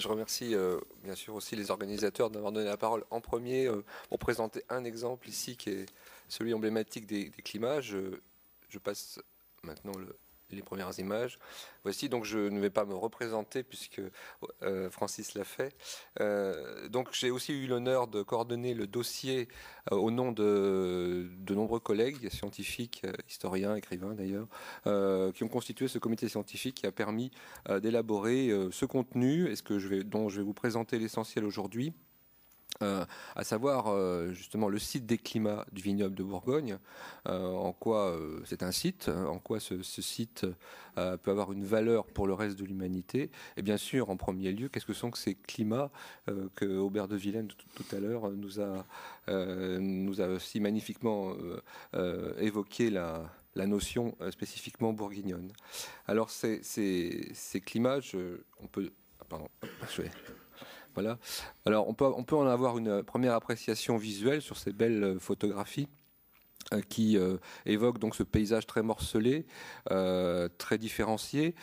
je remercie euh, bien sûr aussi les organisateurs d'avoir donné la parole en premier euh, pour présenter un exemple ici qui est celui emblématique des, climats. Euh, je passe maintenant le, les premières images. Voici, donc je ne vais pas me représenter puisque euh, Francis l'a fait. Euh, donc j'ai aussi eu l'honneur de coordonner le dossier euh, au nom de, nombreux collègues scientifiques, historiens, écrivains d'ailleurs, qui ont constitué ce comité scientifique qui a permis d'élaborer ce contenu, et ce que je vais, dont je vais vous présenter l'essentiel aujourd'hui. Euh, à savoir euh, justement le site des climats du vignoble de Bourgogne, euh, en quoi c'est un site, hein, en quoi ce, site peut avoir une valeur pour le reste de l'humanité, et bien sûr en premier lieu, qu'est-ce que sont ces climats que Aubert de Villene tout, à l'heure nous a nous si magnifiquement évoqué la, notion spécifiquement bourguignonne. Alors ces, climats, on peut... Ah, pardon, alors, on peut, on peut en avoir une première appréciation visuelle sur ces belles euh, photographies. Euh, qui euh, évoque donc ce paysage très morcelé, euh, très différencié,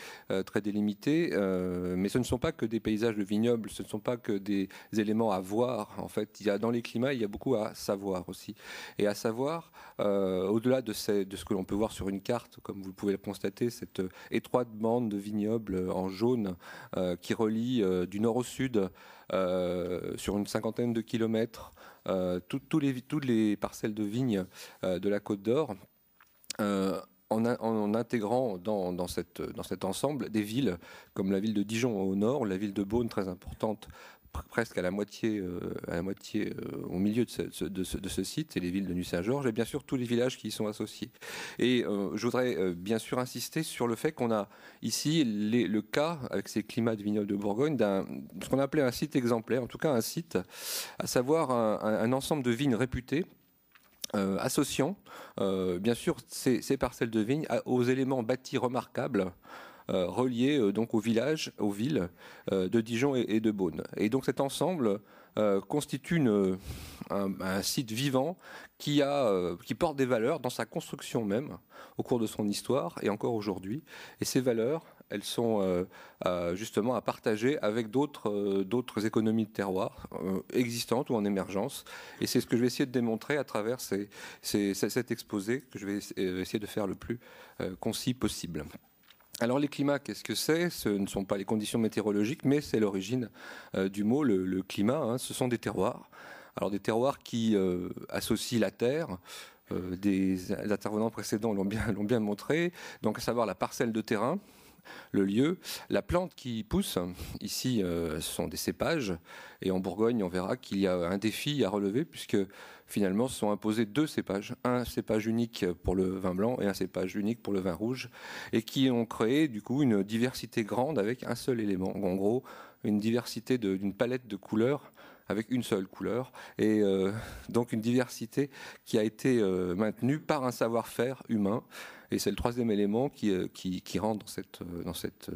très délimité. mais ce ne sont pas que des paysages de vignobles, ce ne sont pas que des éléments à voir. En fait, il y a, dans les climats, il y a beaucoup à savoir aussi. Et à savoir, au-delà de, ce que l'on peut voir sur une carte, comme vous pouvez le constater, cette étroite bande de vignobles en jaune qui relie du nord au sud sur une cinquantaine de kilomètres. Euh, toutes les parcelles de vignes euh, de la Côte d'Or. Euh, en, intégrant dans, dans, cet ensemble des villes comme la ville de Dijon au nord, la ville de Beaune très importante presque à la moitié, euh, à la moitié euh, au milieu de ce, site, c'est les villes de Nuit-Saint-Georges et bien sûr tous les villages qui y sont associés. Et euh, je voudrais bien sûr insister sur le fait qu'on a ici le cas, avec ces climats de vignoble de Bourgogne, d'un ce qu'on appelait un site exemplaire, en tout cas un site, à savoir un, ensemble de vignes réputées associant bien sûr ces, parcelles de vignes aux éléments bâtis remarquables euh, Relié euh, donc aux villages, aux villes euh, de Dijon et, de Beaune. Et donc cet ensemble constitue un, site vivant qui, porte des valeurs dans sa construction même, au cours de son histoire et encore aujourd'hui. Et ces valeurs, elles sont justement à partager avec d'autres économies de terroir existantes ou en émergence. Et c'est ce que je vais essayer de démontrer à travers cet exposé que je vais essayer de faire le plus concis possible. Alors les climats, qu'est-ce que c'est Ce ne sont pas les conditions météorologiques, mais c'est l'origine euh, du mot, le, climat. Hein. ce sont des terroirs. Alors des terroirs qui euh, associent la terre. Euh, des intervenants précédents l'ont bien, l'ont bien montré. Donc à savoir la parcelle de terrain, le lieu. La plante qui pousse, ici, euh, ce sont des cépages. Et en Bourgogne, on verra qu'il y a un défi à relever, puisque finalement, se sont imposés deux cépages. Un cépage unique pour le vin blanc et un cépage unique pour le vin rouge. Et qui ont créé, du coup, une diversité grande avec un seul élément. En gros, une diversité d'une palette de couleurs avec une seule couleur, et euh, donc une diversité qui a été euh, maintenue par un savoir-faire humain. Et c'est le troisième élément qui, euh, qui, rentre dans cette, dans cette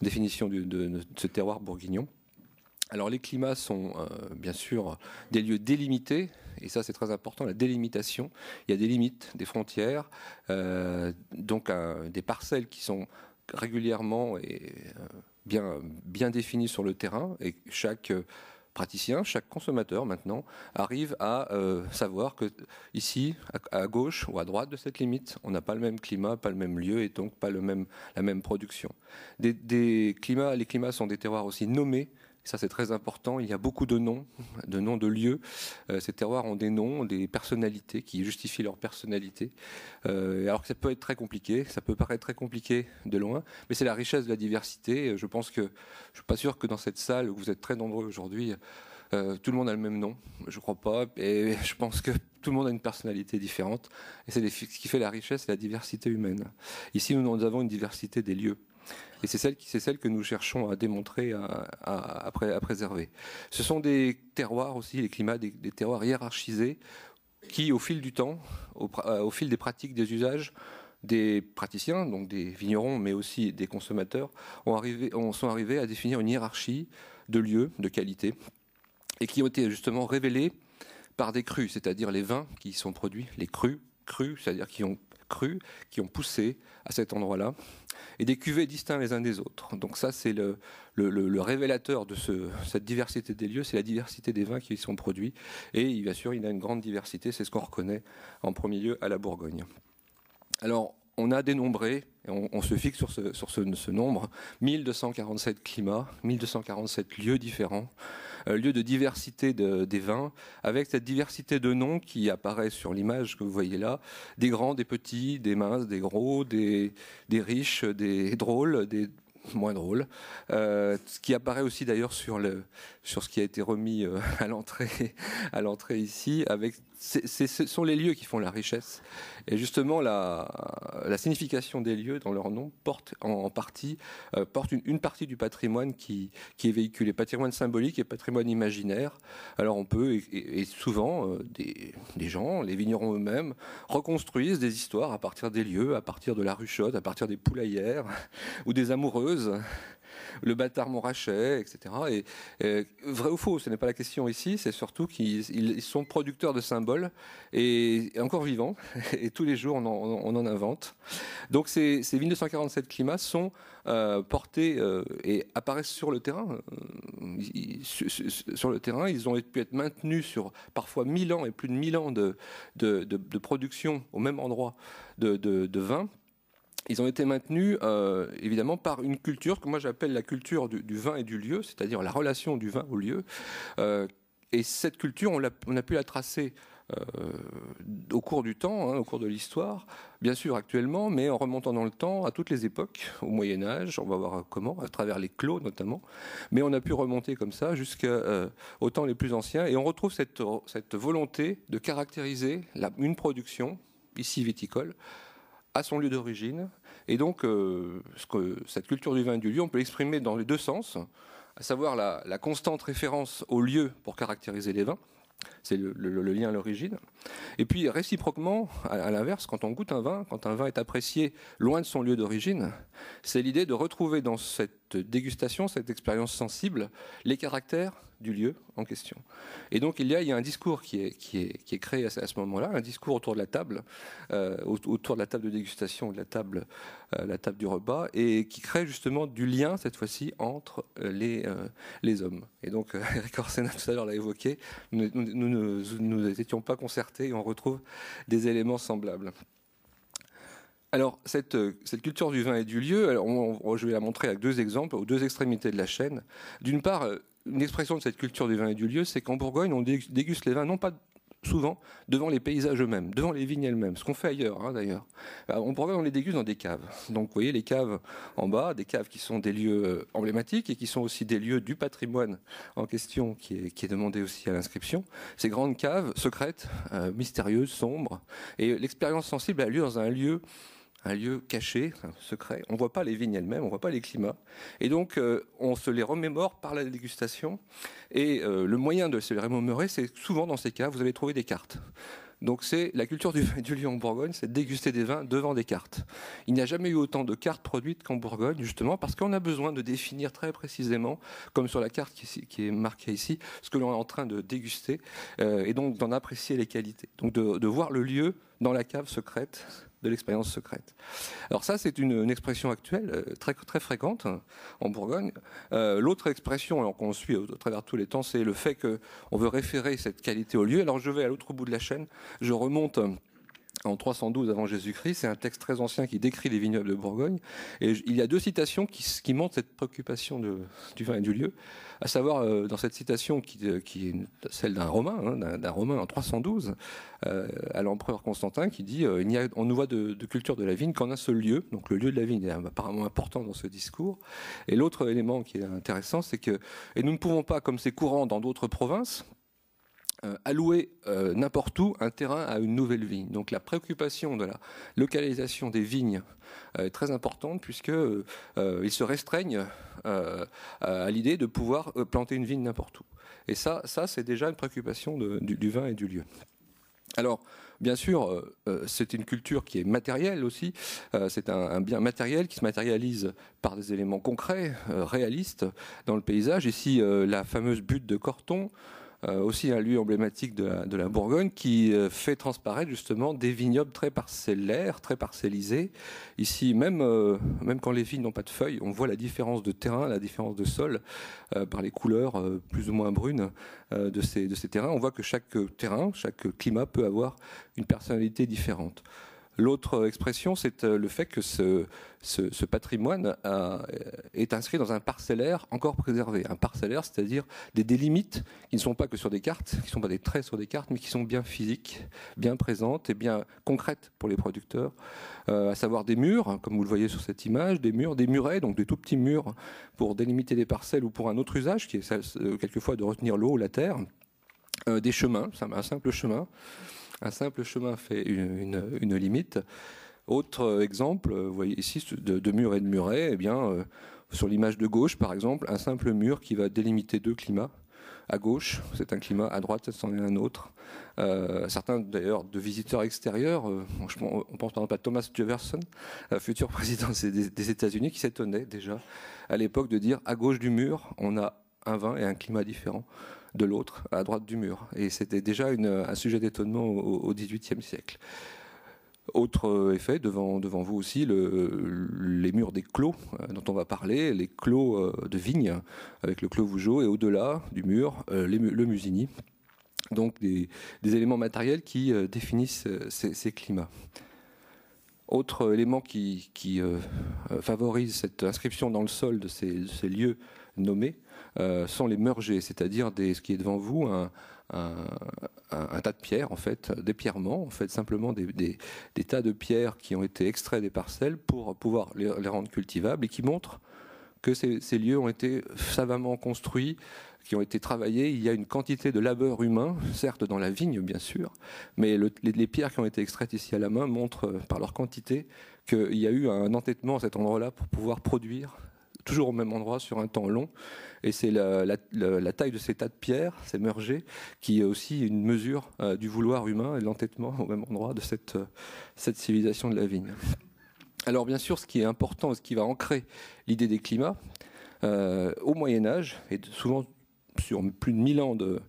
définition de, ce terroir bourguignon. Alors les climats sont bien sûr des lieux délimités, et ça c'est très important, la délimitation. Il y a des limites, des frontières, donc des parcelles qui sont régulièrement et bien, bien définies sur le terrain, et chaque praticien, chaque consommateur maintenant arrive à euh, savoir que ici, à, gauche ou à droite de cette limite, on n'a pas le même climat, pas le même lieu et donc pas le même, la même production. les climats sont des terroirs aussi nommés ça, c'est très important. Il y a beaucoup de noms, de noms de lieux. Euh, ces terroirs ont des noms, des personnalités qui justifient leur personnalité. Euh, alors que ça peut être très compliqué, ça peut paraître très compliqué de loin, mais c'est la richesse de la diversité. Je pense que je suis pas sûr que dans cette salle, où vous êtes très nombreux aujourd'hui, euh, tout le monde a le même nom. Je crois pas, et je pense que tout le monde a une personnalité différente. Et c'est ce qui fait la richesse et la diversité humaine. Ici, nous avons une diversité des lieux. Et c'est celle, celle, que nous cherchons à démontrer, à, préserver. Ce sont des terroirs aussi, les climats, des, terroirs hiérarchisés qui, au fil du temps, euh, au, fil des pratiques, des usages, des praticiens, donc des vignerons, mais aussi des consommateurs, ont arrivé, sont arrivés à définir une hiérarchie de lieux, de qualité, et qui ont été justement révélés par des crus, c'est-à-dire les vins qui sont produits, les crus, crus, c'est-à-dire qui ont qui ont poussé à cet endroit-là, et des cuvées distinctes les uns des autres. Donc ça, c'est le, révélateur de cette diversité des lieux, c'est la diversité des vins qui y sont produits, et bien sûr, il y a une grande diversité, c'est ce qu'on reconnaît en premier lieu à la Bourgogne. Alors, on a dénombré, et on, se fixe sur, ce nombre, 1247 climats, 1247 lieux différents, euh, lieu de diversité des vins, avec cette diversité de noms qui apparaît sur l'image que vous voyez là, des grands, des petits, des minces, des gros, des, riches, des drôles, des moins drôles, euh, ce qui apparaît aussi d'ailleurs sur, sur ce qui a été remis euh, à l'entrée à l'entrée ici, avec ce sont les lieux qui font la richesse. Et justement, la, signification des lieux dans leur nom porte en, partie euh, porte une, partie du patrimoine qui, est véhiculé, patrimoine symbolique et patrimoine imaginaire. Alors on peut, et, souvent, euh, des, gens, les vignerons eux-mêmes, reconstruisent des histoires à partir des lieux, à partir de la ruchotte, à partir des poulaillères ou des amoureuses le bâtard Montrachet, etc. vrai ou faux, ce n'est pas la question ici, c'est surtout qu'ils sont producteurs de symboles et, encore vivants, et tous les jours on en, invente. Donc ces, ces 1947 climats sont euh, portés euh, et apparaissent sur le terrain. Ils, sur, le terrain, ils ont pu être maintenus sur parfois 1000 ans et plus de 1000 ans de, production au même endroit de, de vin ils ont été maintenus euh, évidemment par une culture que moi j'appelle la culture du, vin et du lieu, c'est-à-dire la relation du vin au lieu. Euh, et cette culture, on a, pu la tracer euh, au cours du temps, hein, au cours de l'histoire, bien sûr actuellement, mais en remontant dans le temps à toutes les époques, au Moyen Âge, on va voir comment, à travers les clos notamment, mais on a pu remonter comme ça jusqu'aux temps les plus anciens, et on retrouve cette, volonté de caractériser une production, ici viticole, à son lieu d'origine. Et donc, euh, cette culture du vin du lieu, on peut l'exprimer dans les deux sens, à savoir la, constante référence au lieu pour caractériser les vins, c'est le, lien à l'origine. Et puis réciproquement, à l'inverse, quand on goûte un vin, quand un vin est apprécié loin de son lieu d'origine, c'est l'idée de retrouver dans cette dégustation, cette expérience sensible, les caractères du lieu en question. Et donc il y a, il y a un discours qui est, qui est, qui est créé à, ce moment-là, un discours autour de la table, euh, autour de la table de dégustation, de la table, euh, la table du repas, et qui crée justement du lien cette fois-ci entre euh, les, les hommes. Et donc Eric Orsena tout à l'heure l'a évoqué, nous ne étions pas concertés et on retrouve des éléments semblables. Alors, cette, cette, culture du vin et du lieu, alors on, je vais la montrer avec deux exemples, aux deux extrémités de la chaîne. D'une part, une expression de cette culture du vin et du lieu, c'est qu'en Bourgogne, on déguste les vins non pas souvent devant les paysages eux-mêmes, devant les vignes elles-mêmes, ce qu'on fait ailleurs hein, d'ailleurs. On euh, Bourgogne, on les déguste dans des caves. Donc vous voyez les caves en bas, des caves qui sont des lieux euh, emblématiques et qui sont aussi des lieux du patrimoine en question qui est, demandé aussi à l'inscription. Ces grandes caves secrètes, euh, mystérieuses, sombres, et l'expérience sensible a lieu dans un lieu un lieu caché, secret. On ne voit pas les vignes elles-mêmes, on ne voit pas les climats. Et donc, euh, on se les remémore par la dégustation. Et euh, le moyen de se les remémorer, c'est souvent dans ces cas, vous allez trouver des cartes. Donc c'est la culture du, du lieu en Bourgogne, c'est déguster des vins devant des cartes. Il n'y a jamais eu autant de cartes produites qu'en Bourgogne, justement, parce qu'on a besoin de définir très précisément, comme sur la carte qui, est marquée ici, ce que l'on est en train de déguster, euh, et donc d'en apprécier les qualités. Donc de voir le lieu dans la cave secrète de l'expérience secrète. Alors ça, c'est une, expression actuelle euh, très, très fréquente hein, en Bourgogne. Euh, l'autre expression, qu'on suit au, travers tous les temps, c'est le fait qu'on veut référer cette qualité au lieu. Alors je vais à l'autre bout de la chaîne, je remonte en 312 avant Jésus-Christ. C'est un texte très ancien qui décrit les vignobles de Bourgogne. Et il y a deux citations qui, montrent cette préoccupation du vin et du lieu, à savoir euh, dans cette citation qui, euh, est celle d'un Romain, hein, d'un Romain en 312, euh, à l'empereur Constantin, qui dit il on ne voit de, culture de la vigne qu'en un seul lieu. Donc le lieu de la vigne est apparemment important dans ce discours. Et l'autre élément qui est intéressant, c'est que et nous ne pouvons pas, comme c'est courant dans d'autres provinces, euh, allouer euh, n'importe où un terrain à une nouvelle vigne. Donc la préoccupation de la localisation des vignes euh, est très importante puisque se restreignent à l'idée de pouvoir planter une vigne n'importe où. Et ça, c'est déjà une préoccupation du, vin et du lieu. Alors, bien sûr, c'est une culture qui est matérielle aussi. c'est un, un, bien matériel qui se matérialise par des éléments concrets, réalistes, dans le paysage. Ici, la fameuse butte de Corton, euh, aussi un lieu emblématique de la, Bourgogne, qui euh, fait transparaître justement des vignobles très parcellaires, très parcellisés. Ici, euh, même, quand les vignes n'ont pas de feuilles, on voit la différence de terrain, la différence de sol, par les couleurs plus ou moins brunes de ces terrains. On voit que chaque terrain, chaque climat peut avoir une personnalité différente. L'autre expression, c'est euh, le fait que ce, patrimoine euh, est inscrit dans un parcellaire encore préservé. Un parcellaire, c'est-à-dire des délimites qui ne sont pas que sur des cartes, qui ne sont pas des traits sur des cartes, mais qui sont bien physiques, bien présentes et bien concrètes pour les producteurs. Euh, à savoir des murs, comme vous le voyez sur cette image, des murs, des murets, donc des tout petits murs pour délimiter des parcelles ou pour un autre usage, qui est quelquefois de retenir l'eau ou la terre. des chemins, un simple chemin. Un simple chemin fait une, limite. Autre exemple, euh, vous voyez ici, de, de mur et de muret, eh bien, euh, sur l'image de gauche, par exemple, un simple mur qui va délimiter deux climats. À gauche, c'est un climat, à droite, c'est est un autre. Euh, certains, d'ailleurs, de visiteurs extérieurs, on pense par exemple à Thomas Jefferson, futur président des, des États-Unis, qui s'étonnait déjà à l'époque de dire à gauche du mur, on a un vin et un climat différent de l'autre à droite du mur. Et c'était déjà un sujet d'étonnement au XVIIIe siècle. Autre euh, effet, devant, devant vous aussi, les murs des clos euh, dont on va parler, les clos euh, de vigne avec le clos Vougeot et au-delà du mur, le Musigny. Donc des, éléments matériels qui définissent ces, climats. Autre élément qui, favorise cette inscription dans le sol de ces lieux nommés, euh, sans les merger, c'est-à-dire ce qui est devant vous, un, tas de pierres, en fait, des pierrements, en fait, simplement des, tas de pierres qui ont été extraits des parcelles pour pouvoir les, rendre cultivables et qui montrent que ces, lieux ont été savamment construits, qui ont été travaillés. Il y a une quantité de labeur humain, certes dans la vigne, bien sûr, mais les, pierres qui ont été extraites ici à la main montrent, euh, par leur quantité, qu'il y a eu un entêtement à cet endroit-là pour pouvoir produire toujours au même endroit sur un temps long. Et c'est la, taille de ces tas de pierres, ces mergers, qui est aussi une mesure euh, du vouloir humain et de l'entêtement au même endroit de euh, cette, civilisation de la vigne. Alors bien sûr, ce qui est important, ce qui va ancrer l'idée des climats, euh, au Moyen Âge, et souvent sur plus de 1000 ans de,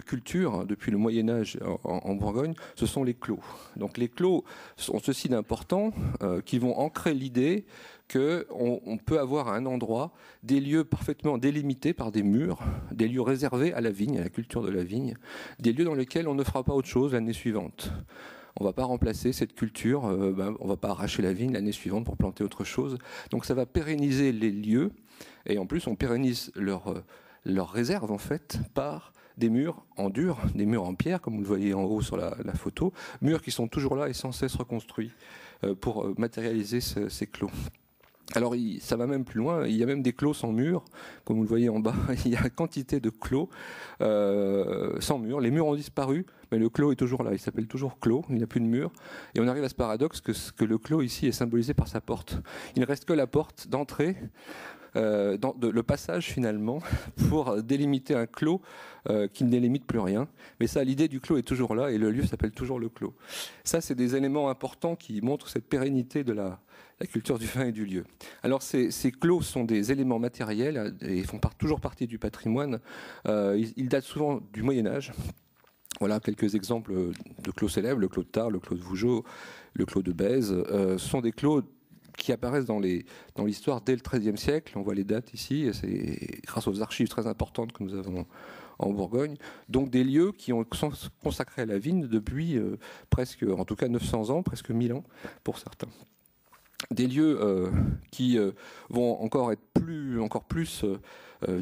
culture, hein, depuis le Moyen Âge en, Bourgogne, ce sont les clos. Donc les clos sont ceci d'important, qui vont ancrer l'idée qu'on on peut avoir à un endroit des lieux parfaitement délimités par des murs, des lieux réservés à la vigne, à la culture de la vigne, des lieux dans lesquels on ne fera pas autre chose l'année suivante on va pas remplacer cette culture, on euh, ben, ne on va pas arracher la vigne l'année suivante pour planter autre chose. Donc ça va pérenniser les lieux et en plus on pérennise leur euh, réserve en fait par des murs en dur, des murs en pierre comme vous le voyez en haut sur la, photo, murs qui sont toujours là et sans cesse reconstruits euh, pour matérialiser ces clos. Alors ça va même plus loin, il y a même des clos sans mur, comme vous le voyez en bas, il y a quantité de clos euh, sans mur. Les murs ont disparu, mais le clos est toujours là, il s'appelle toujours clos, il n'y a plus de mur. Et on arrive à ce paradoxe que, que le clos ici est symbolisé par sa porte. Il ne reste que la porte d'entrée euh, dans, le passage finalement pour délimiter un clos euh, qui ne délimite plus rien. Mais ça, l'idée du clos est toujours là et le lieu s'appelle toujours le clos. Ça, c'est des éléments importants qui montrent cette pérennité de la, culture du vin et du lieu. Alors ces, clos sont des éléments matériels et font toujours partie du patrimoine. Euh, ils, datent souvent du Moyen Âge. Voilà quelques exemples de clos célèbres, le clos de Tarbes, le clos de Vougeot, le clos de Bèze, sont des clos qui apparaissent dans l'histoire dans dès le XIIIe siècle. On voit les dates ici, c'est grâce aux archives très importantes que nous avons en Bourgogne. Donc des lieux qui ont consacré à la vigne depuis euh, presque, en tout cas 900 ans, presque 1000 ans pour certains. Des lieux euh, qui euh, vont encore être plus, encore plus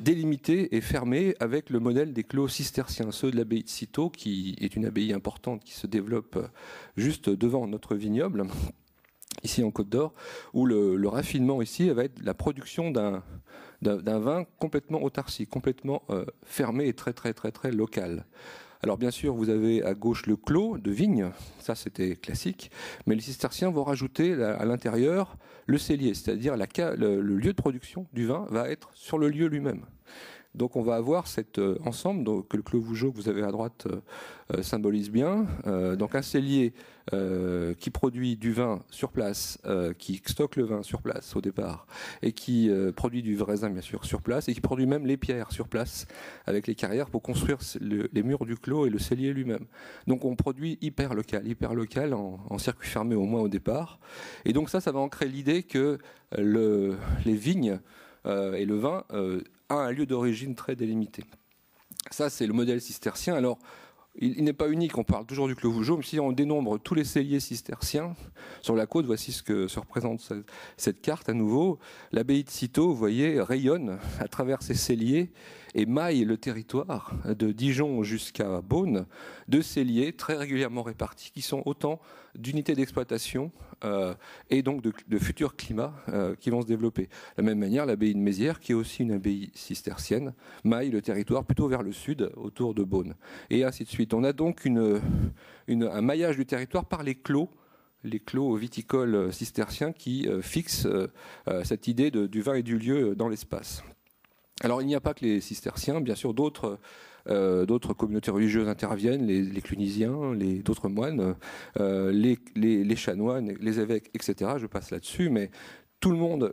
délimités et fermés avec le modèle des clos cisterciens, ceux de l'abbaye de Citeaux, qui est une abbaye importante qui se développe juste devant notre vignoble ici en Côte d'Or, où le, raffinement ici va être la production d'un vin complètement autarcie, complètement euh, fermé et très très très très local. Alors bien sûr, vous avez à gauche le clos de vigne, ça c'était classique, mais les cisterciens vont rajouter à l'intérieur le cellier, c'est-à-dire le lieu de production du vin va être sur le lieu lui-même. Donc on va avoir cet euh, ensemble que le clos Vougeot que vous avez à droite euh, euh, symbolise bien. donc un cellier qui produit du vin sur place, qui stocke le vin sur place au départ, et qui produit du raisin bien sûr sur place, et qui produit même les pierres sur place avec les carrières pour construire les murs du clos et le cellier lui-même. Donc on produit hyper local, hyper local en, circuit fermé au moins au départ. Et donc ça, ça va ancrer l'idée que les vignes et le vin à un lieu d'origine très délimité. Ça, c'est le modèle cistercien. Alors, il, n'est pas unique, on parle toujours du Clos mais Si on dénombre tous les celliers cisterciens sur la côte, voici ce que se représente cette, carte à nouveau. L'abbaye de Citeaux, vous voyez, rayonne à travers ces celliers et maille le territoire de Dijon jusqu'à Beaune de celliers très régulièrement répartis qui sont autant d'unités d'exploitation euh, et donc de, futurs climats euh, qui vont se développer. De la même manière, l'abbaye de Mézières, qui est aussi une abbaye cistercienne, maille le territoire plutôt vers le sud, autour de Beaune, et ainsi de suite. On a donc un maillage du territoire par les clos les clos viticoles cisterciens qui euh, fixent cette idée du vin et du lieu dans l'espace. Alors il n'y a pas que les cisterciens, bien sûr d'autres euh, d'autres communautés religieuses interviennent, les, Clunisiens, les, d'autres moines, euh, les, chanoines, les évêques, etc. Je passe là-dessus, mais tout le monde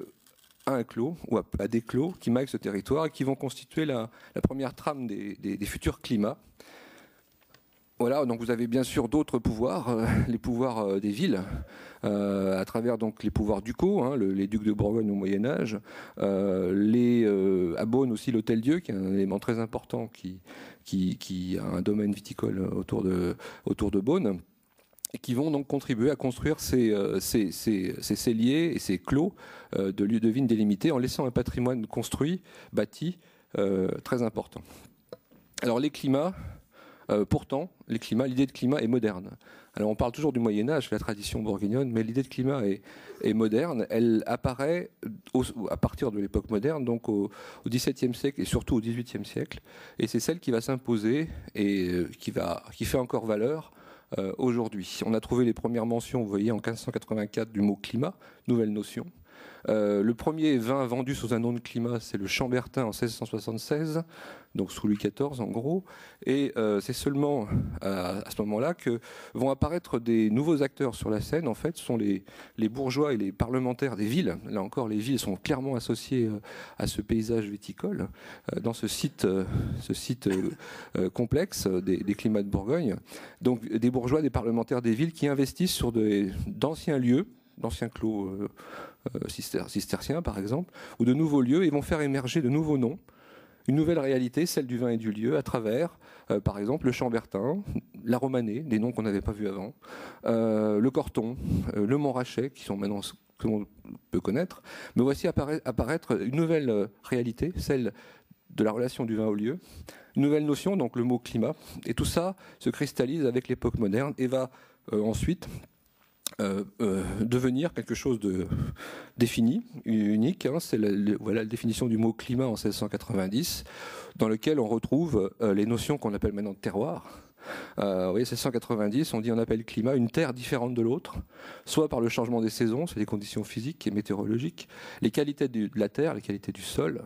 a un clos ou a des clos qui maillent ce territoire et qui vont constituer la, première trame des, futurs climats. Voilà, donc vous avez bien sûr d'autres pouvoirs, euh, les pouvoirs des villes, euh, à travers donc les pouvoirs ducaux, hein, les ducs de Bourgogne au Moyen Âge, euh, les euh, à Beaune aussi l'hôtel Dieu, qui est un élément très important qui, a un domaine viticole autour de, autour de Beaune qui vont donc contribuer à construire ces, ces, celliers et ces clos de lieux de vigne délimités en laissant un patrimoine construit, bâti, très important. Alors les climats, euh, pourtant, l'idée de climat est moderne. on parle toujours du Moyen Âge, la tradition bourguignonne, mais l'idée de climat est, moderne. Elle apparaît à partir de l'époque moderne, donc au XVIIe siècle et surtout au XVIIIe siècle. Et c'est celle qui va s'imposer et euh, qui, fait encore valeur euh, aujourd'hui. On a trouvé les premières mentions, vous voyez, en 1584 du mot climat, nouvelle notion. Euh, le premier vin vendu sous un nom de climat, c'est le Chambertin en 1676, donc sous Louis XIV en gros. Et euh, c'est seulement à, ce moment-là que vont apparaître des nouveaux acteurs sur la scène. En fait, ce sont les, bourgeois et les parlementaires des villes. Là encore, les villes sont clairement associées euh, à ce paysage viticole, dans ce site, ce site complexe des, des climats de Bourgogne. Donc des bourgeois, des parlementaires des villes qui investissent sur d'anciens lieux, d'anciens clos euh, cisterciens, par exemple, ou de nouveaux lieux, et vont faire émerger de nouveaux noms, une nouvelle réalité, celle du vin et du lieu, à travers, euh, par exemple, le Chambertin, la Romanée, des noms qu'on n'avait pas vus avant, euh, le Corton, le le Montrachet, qui sont maintenant que l'on peut connaître. Mais voici apparaître une nouvelle réalité, celle de la relation du vin au lieu, une nouvelle notion, donc le mot climat. Et tout ça se cristallise avec l'époque moderne et va ensuite euh, euh, devenir quelque chose de défini, unique. Hein. c'est voilà la définition du mot climat en 1690, dans lequel on retrouve euh, les notions qu'on appelle maintenant terroir. vous voyez, 1690, on dit on appelle climat une terre différente de l'autre, soit par le changement des saisons, c'est des conditions physiques et météorologiques, les qualités de la terre, les qualités du sol,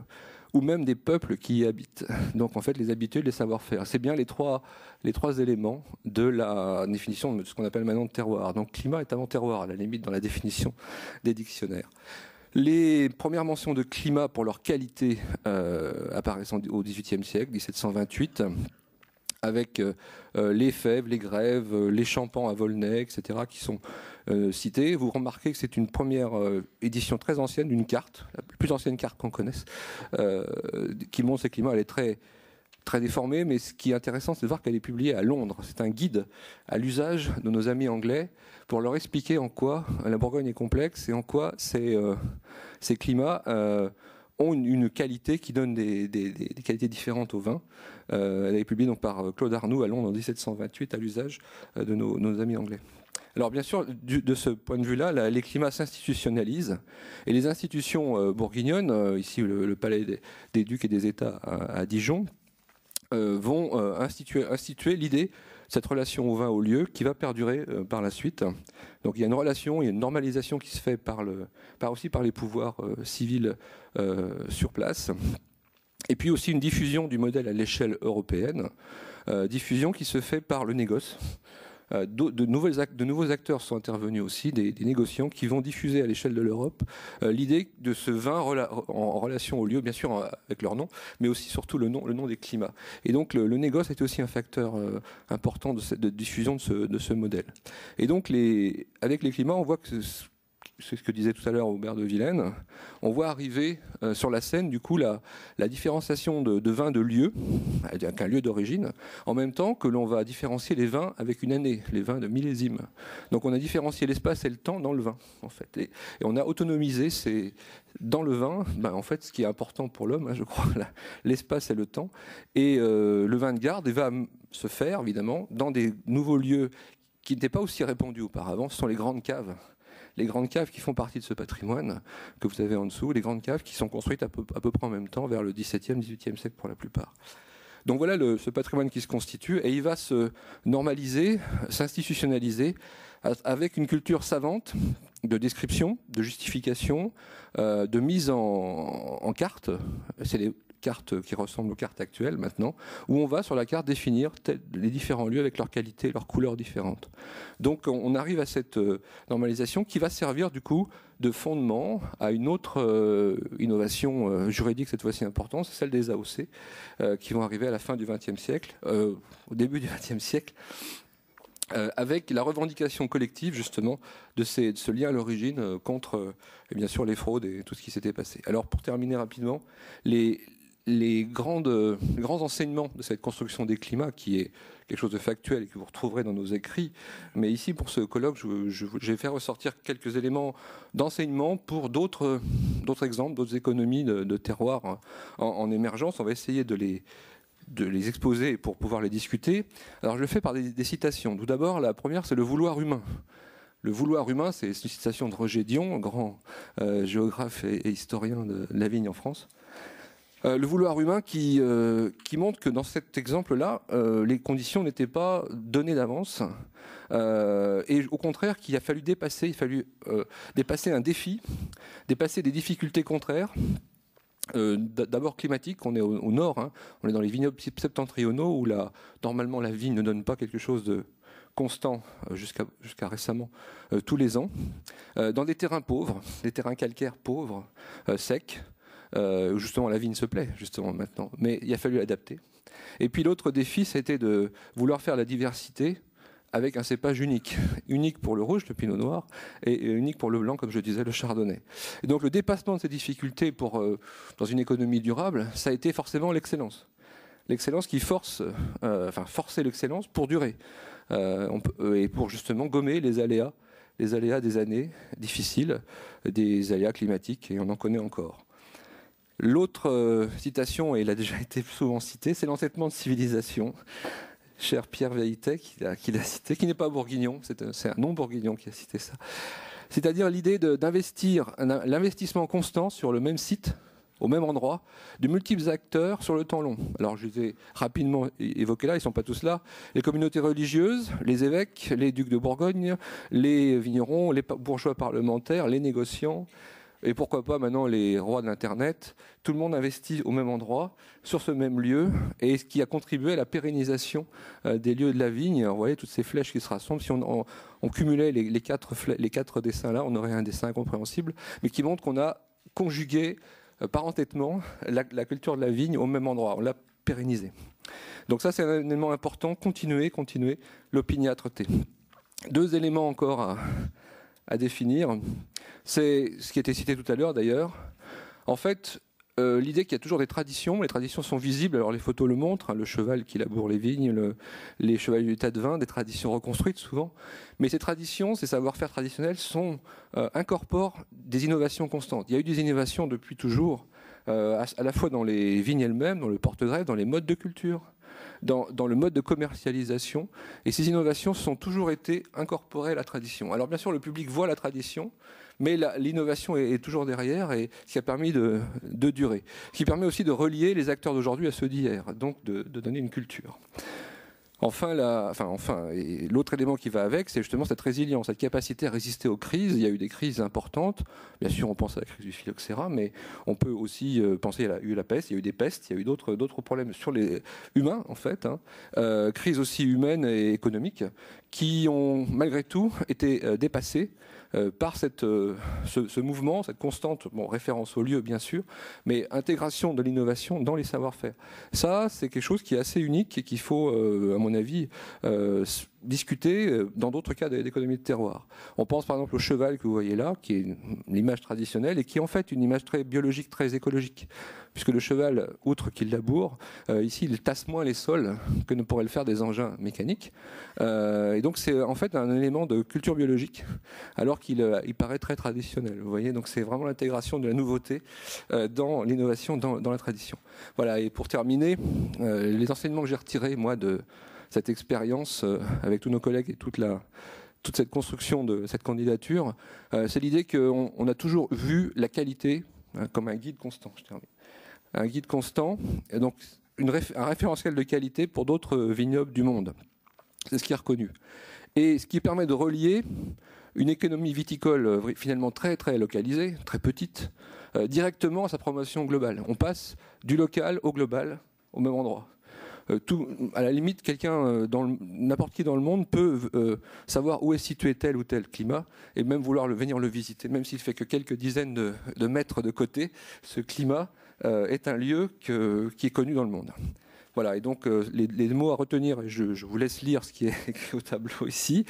ou même des peuples qui y habitent. Donc en fait, les habitudes, les savoir-faire. C'est bien les trois, les trois éléments de la définition de ce qu'on appelle maintenant terroir. Donc climat est avant terroir, à la limite, dans la définition des dictionnaires. Les premières mentions de climat pour leur qualité apparaissant euh, apparaissent au XVIIIe siècle, 1728 avec euh, euh, les fèves, les grèves, euh, les champans à Volnay, etc., qui sont cités. Vous remarquez que c'est une première édition très ancienne d'une carte, la plus ancienne carte qu'on connaisse, qui montre ces climats. Elle est très, très déformée, mais ce qui est intéressant, c'est de voir qu'elle est publiée à Londres. C'est un guide à l'usage de nos amis anglais pour leur expliquer en quoi la Bourgogne est complexe et en quoi ces, ces climats ont une, qualité qui donne des, qualités différentes au vin. Euh, elle est publiée donc par euh, Claude Arnoux à Londres en 1728 à l'usage euh, de nos, amis anglais. Alors bien sûr, de ce point de vue-là, les climats s'institutionnalisent et les institutions euh, bourguignonnes, ici le, palais des, ducs et des États à, Dijon, vont instituer l'idée cette relation au vin au lieu qui va perdurer euh, par la suite. Donc il y a une relation, il y a une normalisation qui se fait par le, par aussi par les pouvoirs euh, civils euh, sur place. Et puis aussi une diffusion du modèle à l'échelle européenne, diffusion qui se fait par le négoce. Euh, de, de, nouveaux acteurs sont intervenus aussi, des, négociants qui vont diffuser à l'échelle de l'Europe euh, l'idée de ce vin en relation au lieu, bien sûr euh, avec leur nom, mais aussi surtout le nom, le nom des climats. Et donc le, le négoce été aussi un facteur important de, diffusion de ce, de ce modèle. Et donc les, avec les climats, on voit que c'est ce que disait tout à l'heure Aubert de Vilaine, on voit arriver euh, sur la scène, du coup, la, différenciation de, vins de lieu, avec un lieu d'origine, en même temps que l'on va différencier les vins avec une année, les vins de millésime. Donc on a différencié l'espace et le temps dans le vin, en fait. Et, on a autonomisé dans le vin, ben, en fait, ce qui est important pour l'homme, hein, je crois, l'espace et le temps. Et euh, le vin de garde va se faire, évidemment, dans des nouveaux lieux qui n'étaient pas aussi répandus auparavant, ce sont les grandes caves les grandes caves qui font partie de ce patrimoine que vous avez en dessous, les grandes caves qui sont construites à peu, près en même temps, vers le XVIIe, XVIIIe siècle pour la plupart. Donc voilà ce patrimoine qui se constitue et il va se normaliser, s'institutionnaliser avec une culture savante de description, de justification, euh, de mise en, en carte. C'est les carte euh, qui ressemble aux cartes actuelles maintenant, où on va sur la carte définir les différents lieux avec leurs qualités, leurs couleurs différentes. Donc on arrive à cette euh, normalisation qui va servir du coup de fondement à une autre euh, innovation juridique cette fois-ci importante, c'est celle des AOC, qui vont arriver à la fin du XXe siècle, au début du XXe siècle, avec la revendication collective justement de, ce lien à l'origine contre et bien sûr les fraudes et tout ce qui s'était passé. Alors pour terminer rapidement, les, les grandes, grands enseignements de cette construction des climats, qui est quelque chose de factuel et que vous retrouverez dans nos écrits, mais ici, pour ce colloque, je, vais faire ressortir quelques éléments d'enseignement pour d'autres exemples, d'autres économies de, de terroir en, émergence. On va essayer de les, de les exposer pour pouvoir les discuter. Alors je le fais par des, citations. Tout d'abord, la première, c'est le vouloir humain. Le vouloir humain, c'est une citation de Roger Dion, grand euh, géographe et, historien de, la vigne en France. Euh, le vouloir humain euh, qui, montre que dans cet exemple-là, euh, les conditions n'étaient pas données d'avance, et au contraire qu'il a fallu dépasser, il a dépasser un défi, dépasser des difficultés contraires. D'abord climatique, on est au, nord, hein, on est dans les vignobles septentrionaux où normalement la vie ne donne pas quelque chose de constant jusqu'à récemment tous les ans, dans des terrains pauvres, des terrains calcaires pauvres, secs, euh, justement la vigne se plaît, justement maintenant. Mais il a fallu l'adapter Et puis l'autre défi, c'était de vouloir faire la diversité avec un cépage unique. Unique pour le rouge, le pinot noir, et unique pour le blanc, comme je disais, le chardonnay. Et donc le dépassement de ces difficultés pour, euh, dans une économie durable, ça a été forcément l'excellence. L'excellence qui force, euh, enfin forcer l'excellence pour durer, et pour justement gommer les aléas, les aléas des années difficiles, des aléas climatiques, et on en connaît encore. L'autre euh, citation, et elle a déjà été souvent citée, c'est l'entêtement de civilisation. Cher Pierre Véité qui l'a, cité, qui n'est pas bourguignon, c'est un, non-bourguignon qui a cité ça. C'est-à-dire l'idée d'investir, l'investissement constant sur le même site, au même endroit, de multiples acteurs sur le temps long. Alors je les ai rapidement évoqués là, ils ne sont pas tous là. Les communautés religieuses, les évêques, les ducs de Bourgogne, les vignerons, les bourgeois parlementaires, les négociants, et pourquoi pas maintenant les rois de l'Internet, tout le monde investit au même endroit, sur ce même lieu, et ce qui a contribué à la pérennisation euh, des lieux de la vigne. Vous voyez toutes ces flèches qui se rassemblent. Si on, cumulait les, quatre, les quatre dessins-là, on aurait un dessin incompréhensible, mais qui montre qu'on a conjugué euh, par entêtement la, culture de la vigne au même endroit. On l'a pérennisé. Donc ça, c'est un élément important. Continuer, continuer l'opiniâtreté. Deux éléments encore à, à définir. C'est ce qui a été cité tout à l'heure d'ailleurs. En fait, euh, l'idée qu'il y a toujours des traditions, les traditions sont visibles, alors les photos le montrent, hein, le cheval qui laboure les vignes, les chevaliers du tas de vin, des traditions reconstruites souvent, mais ces traditions, ces savoir-faire traditionnels sont euh, incorporent des innovations constantes. Il y a eu des innovations depuis toujours, euh, à, à, la fois dans les vignes elles-mêmes, dans le porte-grève, dans les modes de culture, dans, le mode de commercialisation. Et ces innovations sont toujours été incorporées à la tradition. Alors bien sûr, le public voit la tradition, mais l'innovation est, toujours derrière et ce qui a permis de, de durer. Ce qui permet aussi de relier les acteurs d'aujourd'hui à ceux d'hier, donc de, de donner une culture. Enfin, la, enfin, l'autre élément qui va avec, c'est justement cette résilience, cette capacité à résister aux crises. Il y a eu des crises importantes. Bien sûr, on pense à la crise du phylloxéra, mais on peut aussi euh, penser à la, eu la peste, il y a eu des pestes, il y a eu d'autres, problèmes sur les humains, en fait. Hein. Euh, crises aussi humaines et économiques qui ont, malgré tout, été euh, dépassées euh, par cette, euh, ce, mouvement, cette constante, bon, référence au lieu bien sûr, mais intégration de l'innovation dans les savoir-faire. Ça, c'est quelque chose qui est assez unique et qu'il faut, euh, à mon avis, discuter euh, dans d'autres cas d'économie de terroir. On pense par exemple au cheval que vous voyez là, qui est l'image traditionnelle et qui est en fait une image très biologique, très écologique, puisque le cheval, outre qu'il laboure, euh, ici il tasse moins les sols que ne pourraient le faire des engins mécaniques. Euh, et donc c'est en fait un élément de culture biologique, alors qu'il il paraît très traditionnel. Vous voyez, donc c'est vraiment l'intégration de la nouveauté dans l'innovation, dans, dans, la tradition. Voilà, et pour terminer, les enseignements que j'ai retirés, moi, de cette expérience euh, avec tous nos collègues et toute cette construction de cette candidature, euh, c'est l'idée qu'on a toujours vu la qualité hein, comme un guide constant. Un guide constant, et donc un référentiel de qualité pour d'autres euh, vignobles du monde. C'est ce qui est reconnu. Et ce qui permet de relier une économie viticole finalement très très localisée, très petite, directement à sa promotion globale. On passe du local au global au même endroit. Euh, à la limite, quelqu'un, euh, n'importe qui dans le monde peut euh, savoir où est situé tel ou tel climat et même vouloir venir le visiter, même s'il fait que quelques dizaines de, mètres de côté, ce climat est un lieu qui est connu dans le monde. Voilà, et donc les, mots à retenir, et je, vous laisse lire ce qui est écrit au tableau ici,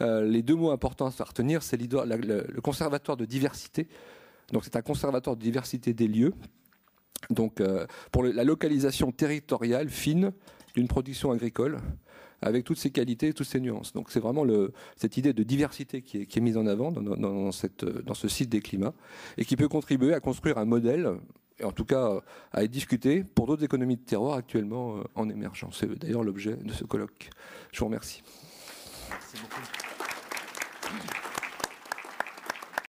les deux mots importants à retenir, c'est le conservatoire de diversité, donc c'est un conservatoire de diversité des lieux, donc, euh, pour la localisation territoriale fine d'une production agricole, avec toutes ses qualités et toutes ses nuances. Donc, c'est vraiment cette idée de diversité qui est, mise en avant dans, ce site des climats et qui peut contribuer à construire un modèle et en tout cas euh, à être discuté pour d'autres économies de terroir actuellement euh, en émergence. C'est d'ailleurs l'objet de ce colloque. Je vous remercie.